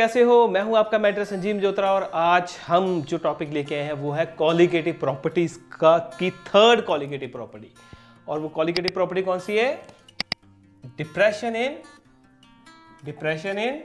कैसे हो मैं हूं आपका मैटर संजीव जोत्रा और आज हम जो टॉपिक लेके आए हैं वो है कॉलिगेटिव प्रॉपर्टीज का की थर्ड कॉलिगेटिव प्रॉपर्टी और वो कॉलिगेटिव प्रॉपर्टी कौन सी है depression in depression in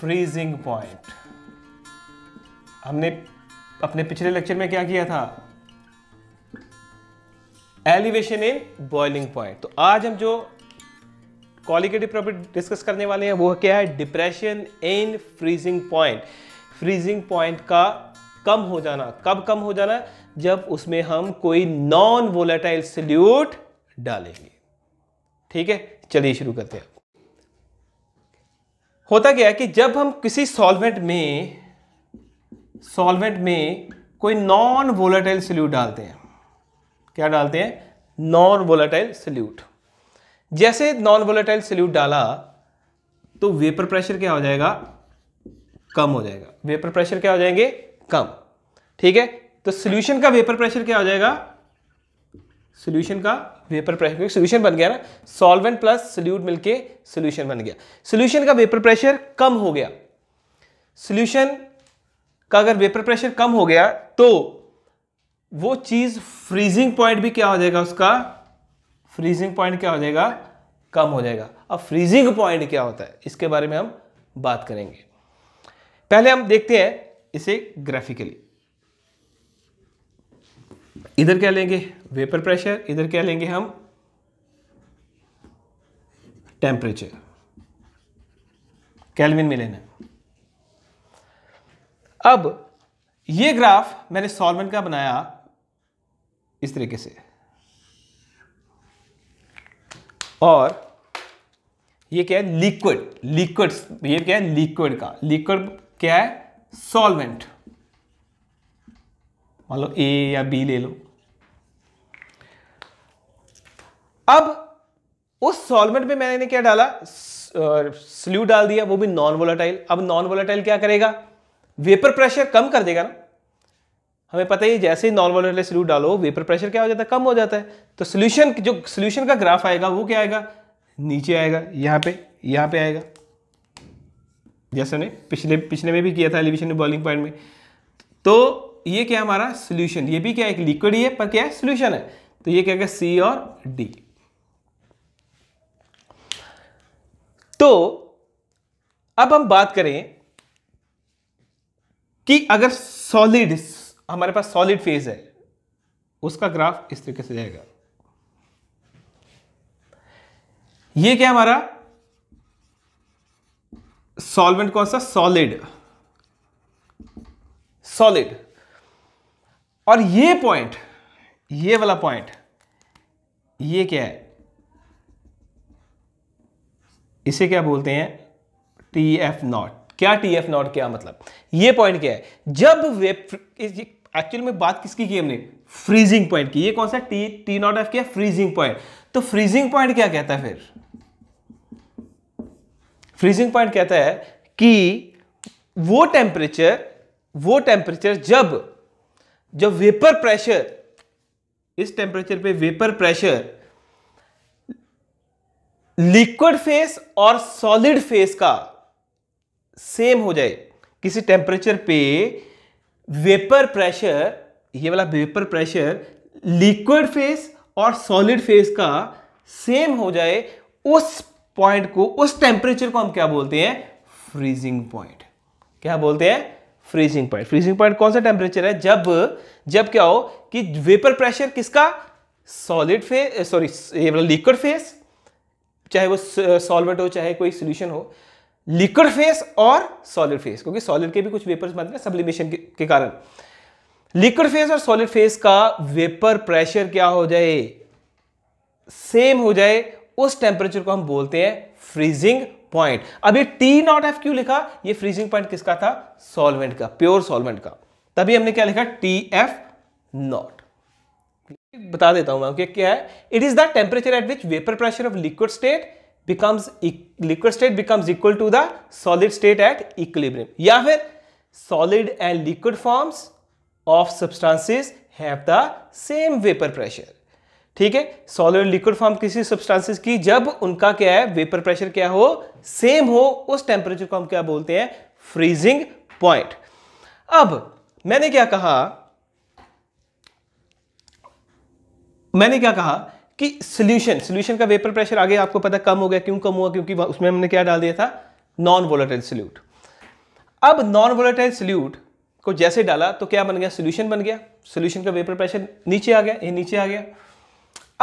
freezing point हमने अपने पिछले लेक्चर में क्या किया था एलिवेशन इन बॉइलिंग पॉइंट तो आज हम जो कॉलिकेटिव प्रॉपर्टी डिस्कस करने वाले हैं वो क्या है depression in freezing point freezing point का कम हो जाना कब कम हो जाना जब उसमें हम कोई नॉन वोलेटाइल सल्यूट डालेंगे ठीक है चलिए शुरू करते हैं होता क्या है कि जब हम किसी सॉल्वेंट में सॉल्वेंट में कोई नॉन वोलेटाइल सल्यूट डालते हैं क्या डालते हैं नॉन वोलेटाइल सल्यूट जैसे नॉन वोलेटाइल सल्यूट डाला तो वेपर प्रेशर क्या हो जाएगा कम हो जाएगा वेपर प्रेशर क्या हो जाएंगे कम ठीक है तो सोल्यूशन का वेपर प्रेशर क्या हो जाएगा सोल्यूशन का वेपर प्रेशर क्योंकि सोल्यूशन बन गया ना सॉल्वेंट प्लस सोल्यूट मिलके सोल्यूशन बन गया सोल्यूशन का वेपर प्रेशर कम हो गया सोल्यूशन का अगर वेपर प्रेशर कम हो गया तो वो चीज फ्रीजिंग पॉइंट भी क्या हो जाएगा उसका फ्रीजिंग पॉइंट क्या हो जाएगा कम हो जाएगा अब फ्रीजिंग पॉइंट क्या होता है इसके बारे में हम बात करेंगे पहले हम देखते हैं इसे ग्राफिकली इधर क्या लेंगे वेपर प्रेशर इधर क्या लेंगे हम टेम्परेचर कैलविन में लेना अब ये ग्राफ मैंने सॉल्वेंट का बनाया इस तरीके से और ये क्या है लिक्विड लिक्विड ये क्या है लिक्विड का लिक्विड क्या है सॉल्वेंट मान लो ए या बी ले लो अब उस सॉल्वेंट में मैंने क्या डाला स्ल्यू डाल दिया वो भी नॉन वोलाटाइल अब नॉन वोलाटाइल क्या करेगा वेपर प्रेशर कम कर देगा ना हमें पता ही जैसे ही नॉर्मल वाले सोल्यूट डालो वेपर प्रेशर क्या हो जाता है कम हो जाता है तो सोल्यूशन जो सोल्यूशन का ग्राफ आएगा वो क्या आएगा नीचे आएगा यहाँ पे यहाँ पे आएगा जैसे ने पिछले पिछले में भी किया था एलिवेशन बॉइलिंग पॉइंट में तो ये क्या हमारा सोल्यूशन ये भी क्या एक लिक्विड ही है पर क्या है सोल्यूशन है तो ये क्या सी और डी तो अब हम बात करें कि अगर सॉलिड हमारे पास सॉलिड फेज है उसका ग्राफ इस तरीके से जाएगा ये क्या हमारा सॉल्वेंट कौन सा सॉलिड सॉलिड और ये पॉइंट ये वाला पॉइंट ये क्या है इसे क्या बोलते हैं टी एफ नॉट क्या टी एफ नॉट क्या मतलब ये पॉइंट क्या है जब वेब एक्चुअली में बात किसकी की हमने फ्रीजिंग पॉइंट की ये कौन सा टी टी नॉट एफ क्या फ्रीजिंग पॉइंट तो फ्रीजिंग पॉइंट क्या कहता है फिर फ्रीजिंग पॉइंट कहता है कि वो टेम्परेचर वो टेम्परेचर जब जब वेपर प्रेशर इस टेम्परेचर पे वेपर प्रेशर लिक्विड फेस और सॉलिड फेस का सेम हो जाए किसी टेम्परेचर पे वेपर प्रेशर ये वाला वेपर प्रेशर लिक्विड फेस और सॉलिड फेस का सेम हो जाए उस पॉइंट को उस टेम्परेचर को हम क्या बोलते हैं फ्रीजिंग पॉइंट क्या बोलते हैं फ्रीजिंग पॉइंट फ्रीजिंग पॉइंट कौन सा टेम्परेचर है जब जब क्या हो कि वेपर प्रेशर किसका solid phase sorry liquid phase चाहे वो सॉल्वेंट हो चाहे कोई सोल्यूशन हो लिक्विड फेस और सॉलिड फेस क्योंकि सॉलिड के भी कुछ वेपर्स बनते हैं सब्लिमेशन के, के कारण लिक्विड फेस और सॉलिड फेस का वेपर प्रेशर क्या हो जाए सेम हो जाए उस टेम्परेचर को हम बोलते हैं फ्रीजिंग पॉइंट अभी टी नॉट एफ क्यों लिखा ये फ्रीजिंग पॉइंट किसका था सॉल्वेंट का प्योर सॉल्वेंट का तभी हमने क्या लिखा टी एफ नॉट बता देता हूं मैं क्या है it is the temperature at which vapour pressure of liquid state becomes liquid state becomes equal to the solid state at equilibrium ya fir solid and liquid forms of substances have the same vapor pressure ठीक है solid liquid form किसी substances की जब उनका क्या है vapour pressure क्या हो सेम हो उस टेम्परेचर को हम क्या बोलते हैं फ्रीजिंग पॉइंट अब मैंने क्या कहा मैंने क्या कहा कि सोल्यूशन सोल्यूशन का वेपर प्रेशर आगे आपको पता कम हो गया क्यों कम हुआ क्योंकि उसमें हमने क्या डाल दिया था नॉन वोलाटाइल सोल्यूट अब नॉन वोलाटाइल सोल्यूट को जैसे डाला तो क्या बन गया सोल्यूशन बन गया सोल्यूशन का वेपर प्रेशर नीचे आ गया ये नीचे आ गया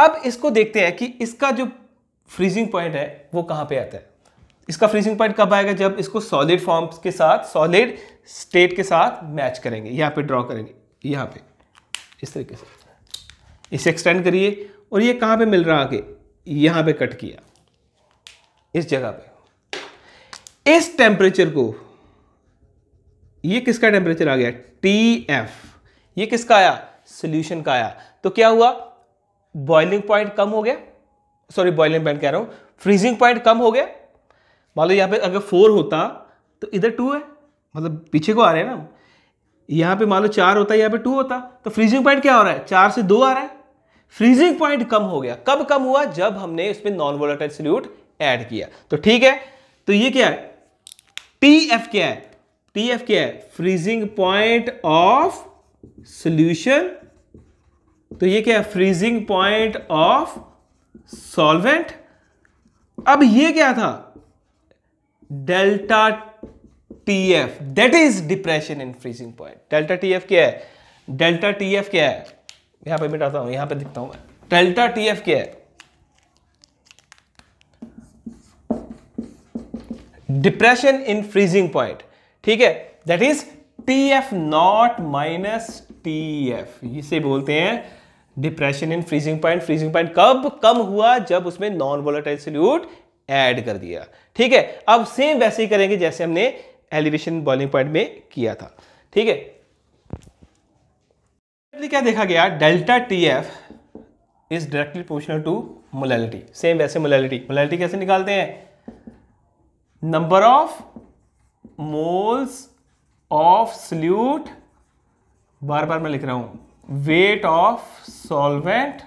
अब इसको देखते हैं कि इसका जो फ्रीजिंग पॉइंट है वो कहां पे आता है इसका फ्रीजिंग पॉइंट कब आएगा जब इसको सॉलिड फॉर्म के साथ सॉलिड स्टेट के साथ मैच करेंगे यहाँ पे ड्रॉ करेंगे यहाँ पे इस तरीके से इसे एक्सटेंड करिए और ये कहाँ पे मिल रहा आगे यहाँ पे कट किया इस जगह पे इस टेम्परेचर को ये किसका टेम्परेचर आ गया टी एफ ये किसका आया सोल्यूशन का आया तो क्या हुआ बॉइलिंग पॉइंट कम हो गया सॉरी बॉइलिंग पॉइंट कह रहा हूँ फ्रीजिंग पॉइंट कम हो गया मान लो यहाँ पे अगर फोर होता तो इधर टू है मतलब पीछे को आ रहे हैं ना यहाँ पे मान लो चार होता है यहाँ पे टू होता तो फ्रीजिंग पॉइंट क्या हो रहा है चार से दो आ रहा है फ्रीजिंग पॉइंट कम हो गया कब कम हुआ जब हमने इसमें नॉन वोलाटाइल सोल्यूट ऐड किया तो ठीक है तो ये क्या है टी एफ क्या है टी एफ क्या है फ्रीजिंग पॉइंट ऑफ सोल्यूशन तो ये क्या है फ्रीजिंग पॉइंट ऑफ सॉल्वेंट अब ये क्या था delta T F that is depression in freezing point delta T F क्या है डेल्टा टी एफ क्या है यहां पे मिटाता हूं यहां पे दिखता हूं डेल्टा टी एफ क्या है डिप्रेशन इन फ्रीजिंग पॉइंट ठीक है that is T F nought minus T F इसे बोलते हैं depression in freezing point freezing point कब कम हुआ जब उसमें नॉन वोलेटाइल सोल्यूट एड कर दिया ठीक है अब सेम वैसे ही करेंगे जैसे हमने एलिवेशन बॉइलिंग पॉइंट में किया था ठीक है क्या देखा गया delta T F is directly proportional to molality same वैसे मोलैलिटी मोलैलिटी कैसे निकालते हैं number of moles of solute बार बार मैं लिख रहा हूं weight of solvent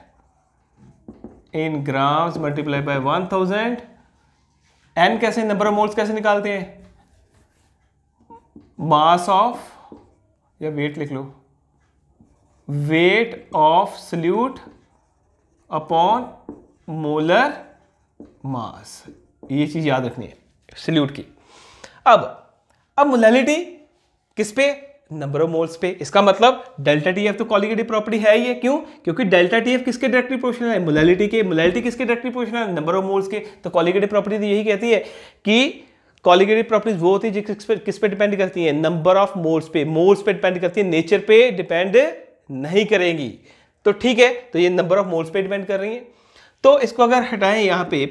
in grams multiply by one thousand N कैसे नंबर ऑफ मोल्स कैसे निकालते हैं मास ऑफ या वेट लिख लो weight of solute upon molar mass ये चीज याद रखनी है सल्यूट की अब अब मोलैलिटी किस पे नंबर ऑफ मोल्स पे इसका मतलब डेल्टा टी एफ तो कॉलिगेटिव प्रॉपर्टी है ये क्यों क्योंकि डेल्टा टी एफ किसके डायरेक्टली प्रोपोर्शनल है मोलैलिटी के मोलैलिटी किसके डायरेक्टली प्रोपोर्शनल है नंबर ऑफ मोल्स के तो कॉलिगेटिव प्रॉपर्टी तो यही कहती है कि कॉलिगेटिव प्रॉपर्टीज वो होती है जिस किस पे डिपेंड करती है नंबर ऑफ मोल्स पे मोल्स पे डिपेंड करती है नेचर पे डिपेंड नहीं करेंगी तो ठीक है तो ये नंबर ऑफ मोल्स पे डिपेंड कर रही है तो इसको अगर हटाएं यहां पे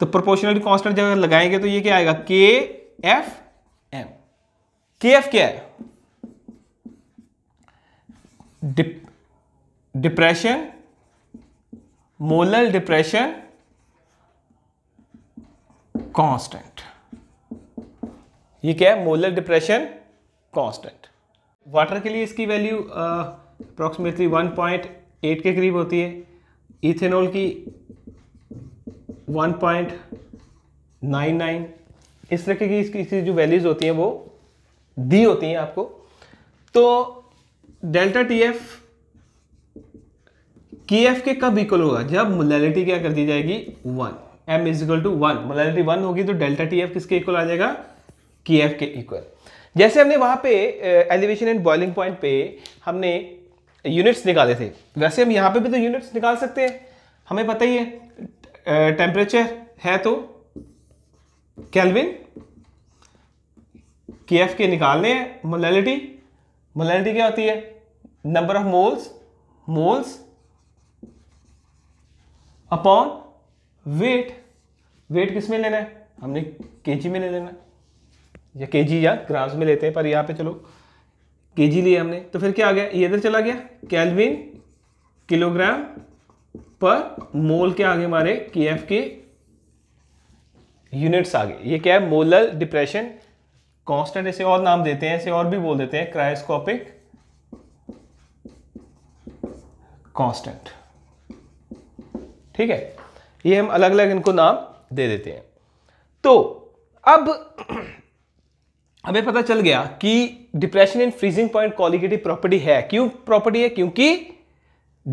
तो प्रोपोर्शनल कांस्टेंट जब लगाएंगे तो ये क्या आएगा के एफ एम के एफ क्या है dep, depression molar depression constant ये क्या है मोलर डिप्रेशन कांस्टेंट वाटर के लिए इसकी value approximately one point eight के करीब होती है इथेनॉल की वन पॉइंट नाइन नाइन इस तरीके की इसकी इसकी जो वैल्यूज़ होती हैं वो दी होती हैं आपको तो delta T F K F के कब इक्वल होगा जब मोलैलिटी क्या कर दी जाएगी one M is equal to one molality one होगी तो डेल्टा टी एफ किसके इक्वल आ जाएगा के एफ के इक्वल जैसे हमने वहाँ पे एलिवेशन एंड बॉइलिंग पॉइंट पे हमने यूनिट्स निकाले थे वैसे हम यहाँ पे भी तो यूनिट्स निकाल सकते हैं हमें पता ही है टेम्परेचर है तो कैलविन के एफ के निकालने हैं मोलैलिटी मोलैलिटी क्या होती है number of moles moles upon weight weight किस में लेना है हमने केजी में ले लेना है या के जी या ग्राम्स में लेते हैं पर यहाँ पे चलो के जी लिए हमने तो फिर क्या आ गया ये इधर चला गया कैलविन किलोग्राम पर मोल के आगे हमारे के एफ के यूनिट्स आ गए ये क्या है मोलर डिप्रेशन कांस्टेंट इसे और नाम देते हैं इसे और भी बोल देते हैं क्रायस्कोपिक कांस्टेंट ठीक है ये हम अलग अलग इनको नाम दे देते हैं तो अब हमें पता चल गया कि depression and freezing point colligative property है क्यों प्रॉपर्टी है क्योंकि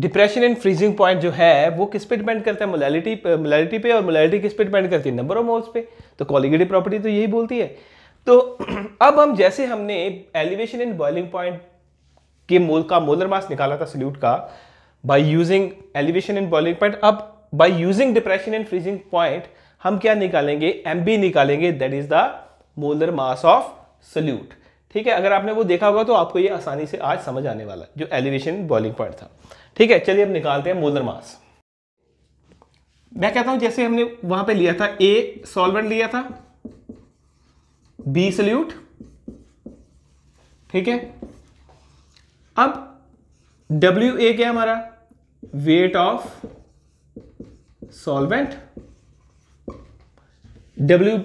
डिप्रेशन एंड फ्रीजिंग पॉइंट जो है वो किस पे डिपेंड करता है मोलैलिटी मोलैलिटी पे और मोलैलिटी किस पे डिपेंड करती है नंबर ऑफ मोल्स पे तो कॉलिगेटिव प्रॉपर्टी तो यही बोलती है तो अब हम जैसे हमने एलिवेशन एंड बॉइलिंग पॉइंट के मोल का मोलर मास निकाला था सल्यूट का by using elevation and boiling point अब by using depression and freezing point हम क्या निकालेंगे एम निकालेंगे that is the molar mass of solute ठीक है अगर आपने वो देखा होगा तो आपको ये आसानी से आज समझ आने वाला जो एलिवेशन बॉइलिंग पॉइंट था ठीक है चलिए अब निकालते हैं मोलर मास मैं कहता हूं जैसे हमने वहां पे लिया था ए सॉल्वेंट लिया था बी सल्यूट ठीक है अब डब्ल्यू ए क्या हमारा weight of solvent W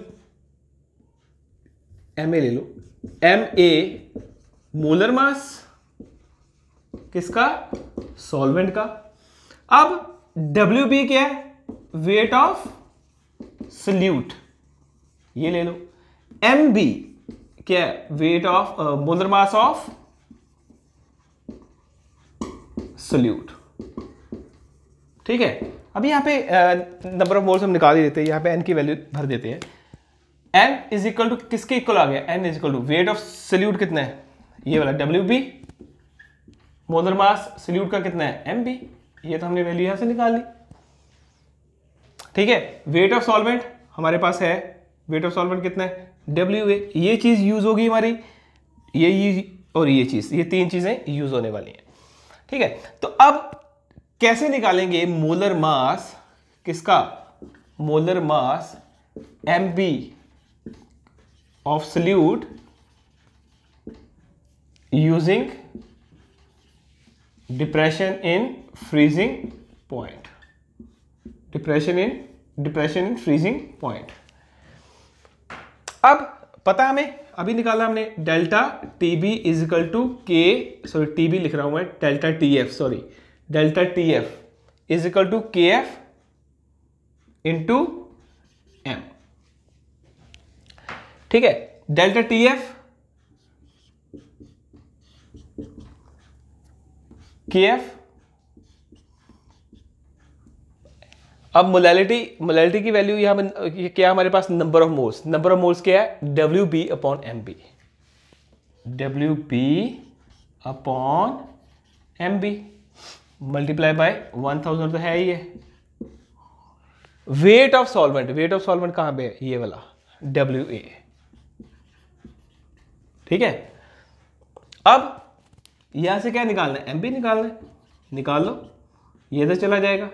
M A ले लो एम ए मोलर मास किसका सॉल्वेंट का अब डब्ल्यू बी क्या है वेट ऑफ सल्यूट ये ले लो एम बी क्या है weight of molar mass of solute ठीक है अब यहां पे नंबर ऑफ मोल्स हम निकाल ही देते हैं यहां पे एन की वैल्यू भर देते हैं एन इज इक्वल टू किसके इक्वल आ गया N is equal to weight of solute कितना है ये वाला W B molar mass solute का कितना है एम बी ये तो हमने वैल्यू यहां से निकाल ली ठीक है वेट ऑफ सॉल्वेंट हमारे पास है वेट ऑफ सॉल्वेंट कितना है डब्ल्यू ए ये चीज यूज होगी हमारी ये और ये चीज ये तीन चीजें यूज होने वाली हैं ठीक है तो अब कैसे निकालेंगे मोलर मास किसका molar mass M B of solute using depression in freezing point depression in depression in freezing point अब पता हमें अभी निकाला हमने delta T B is equal to K sorry T B लिख रहा हूं मैं delta T F sorry delta T F is equal to K F into M ठीक है delta T F K F अब मोलैलिटी मोलैलिटी की value यहां क्या हमारे पास number of moles number of moles क्या है W B upon M B W B upon M B multiply by one thousand तो है ही है weight of solvent weight of solvent कहां पे है ये वाला डब्ल्यू ए ठीक है अब यहां से क्या निकालना है एम बी निकालना है निकाल लो ये इधर चला जाएगा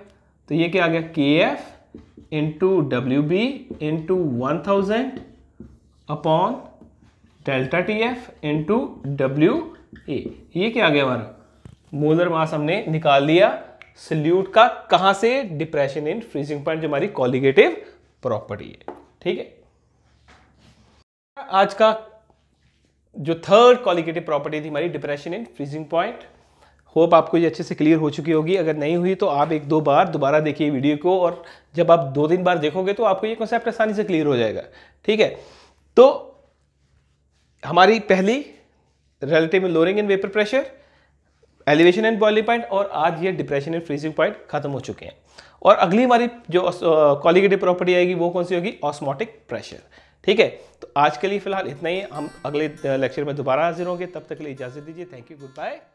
तो ये क्या आ गया K F into W B into one thousand upon delta T F into W A ये क्या आ गया हमारा मोलर मास हमने निकाल लिया सल्यूट का कहां से डिप्रेशन इन फ्रीजिंग पॉइंट जो हमारी कॉलिगेटिव प्रॉपर्टी है ठीक है आज का जो थर्ड क्वालिकेटिव प्रॉपर्टी थी हमारी depression in freezing point hope आपको ये अच्छे से क्लियर हो चुकी होगी अगर नहीं हुई तो आप एक दो बार दोबारा देखिए वीडियो को और जब आप दो तीन बार देखोगे तो आपको ये कॉन्सेप्ट आसानी से क्लियर हो जाएगा ठीक है तो हमारी पहली relative lowering in vapour pressure elevation and boiling point और आज ये डिप्रेशन एंड फ्रीजिंग पॉइंट खत्म हो चुके हैं और अगली हमारी जो कॉलिगेटिव प्रॉपर्टी आएगी वो कौन सी होगी ऑस्मोटिक प्रेशर ठीक है तो आज के लिए फिलहाल इतना ही हम अगले लेक्चर में दोबारा हाजिर होंगे तब तक के लिए इजाज़त दीजिए थैंक यू गुड बाय